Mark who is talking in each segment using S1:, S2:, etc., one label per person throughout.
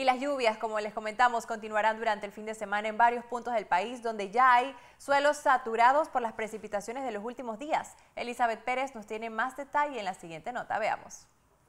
S1: Y las lluvias, como les comentamos, continuarán durante el fin de semana en varios puntos del país donde ya hay suelos saturados por las precipitaciones de los últimos días. Elizabeth Pérez nos tiene más detalle en la siguiente nota. Veamos.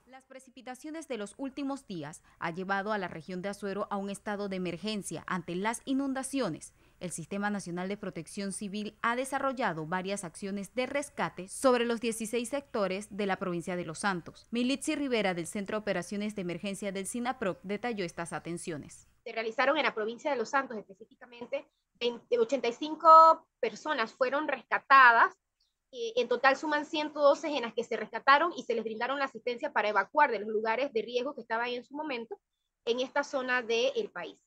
S1: Las precipitaciones de los últimos días ha llevado a la región de Azuero a un estado de emergencia ante las inundaciones. El Sistema Nacional de Protección Civil ha desarrollado varias acciones de rescate sobre los 16 sectores de la provincia de Los Santos. Militzi Rivera del Centro de Operaciones de Emergencia del SINAPROC detalló estas atenciones.
S2: Se realizaron en la provincia de Los Santos específicamente 85 personas fueron rescatadas eh, en total suman 112 en las que se rescataron y se les brindaron la asistencia para evacuar de los lugares de riesgo que estaban en su momento en esta zona del país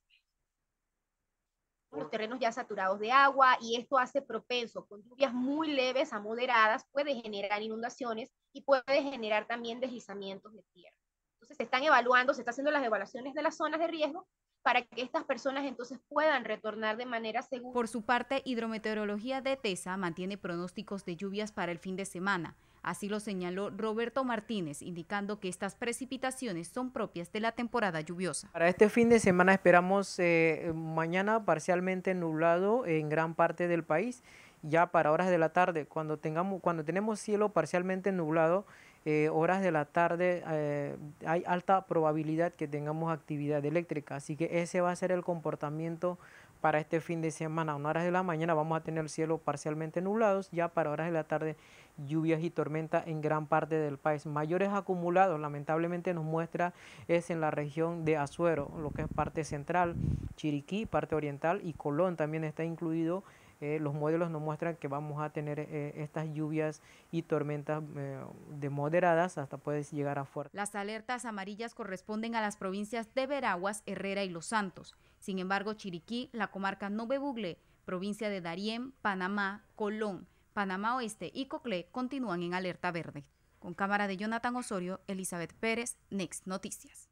S2: los terrenos ya saturados de agua y esto hace propenso con lluvias muy leves a moderadas, puede generar inundaciones y puede generar también deslizamientos de tierra. Entonces, se están evaluando, se están haciendo las evaluaciones de las zonas de riesgo para que estas personas entonces puedan retornar de manera segura. Por
S1: su parte, Hidrometeorología de TESA mantiene pronósticos de lluvias para el fin de semana. Así lo señaló Roberto Martínez, indicando que estas precipitaciones son propias de la temporada lluviosa.
S3: Para este fin de semana esperamos eh, mañana parcialmente nublado en gran parte del país. Ya para horas de la tarde, cuando, tengamos, cuando tenemos cielo parcialmente nublado, eh, horas de la tarde eh, hay alta probabilidad que tengamos actividad eléctrica. Así que ese va a ser el comportamiento para este fin de semana. A unas horas de la mañana vamos a tener cielo parcialmente nublados, ya para horas de la tarde lluvias y tormentas en gran parte del país. Mayores acumulados, lamentablemente nos muestra, es en la región de Azuero, lo que es parte central, Chiriquí, parte oriental y Colón también está incluido eh, los modelos nos muestran que vamos a tener eh, estas lluvias y tormentas eh, de moderadas hasta puedes llegar a fuerte.
S1: Las alertas amarillas corresponden a las provincias de Veraguas, Herrera y Los Santos. Sin embargo, Chiriquí, la comarca Nove provincia de Darién, Panamá, Colón, Panamá Oeste y Coclé continúan en alerta verde. Con cámara de Jonathan Osorio, Elizabeth Pérez, Next Noticias.